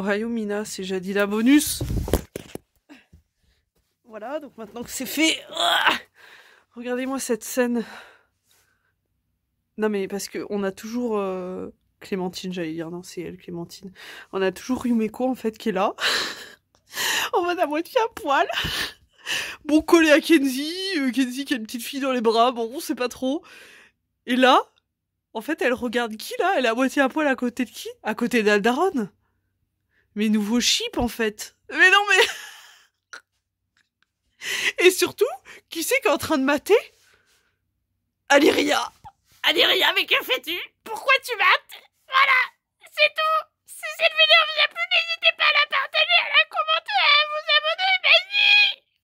Ohio Mina, c'est la Bonus. Voilà, donc maintenant que c'est fait, ah regardez-moi cette scène. Non mais parce que on a toujours euh, Clémentine, j'allais dire, non c'est elle Clémentine. On a toujours Yumeko en fait qui est là, On va à moitié à poil. Bon collé à Kenzie, euh, Kenzie qui a une petite fille dans les bras, bon on sait pas trop. Et là, en fait elle regarde qui là Elle a à moitié à poil à côté de qui À côté d'Aldaron mes nouveaux chips en fait. Mais non mais Et surtout, qui c'est qui est en train de mater Aliria Aliria, mais que fais-tu Pourquoi tu mates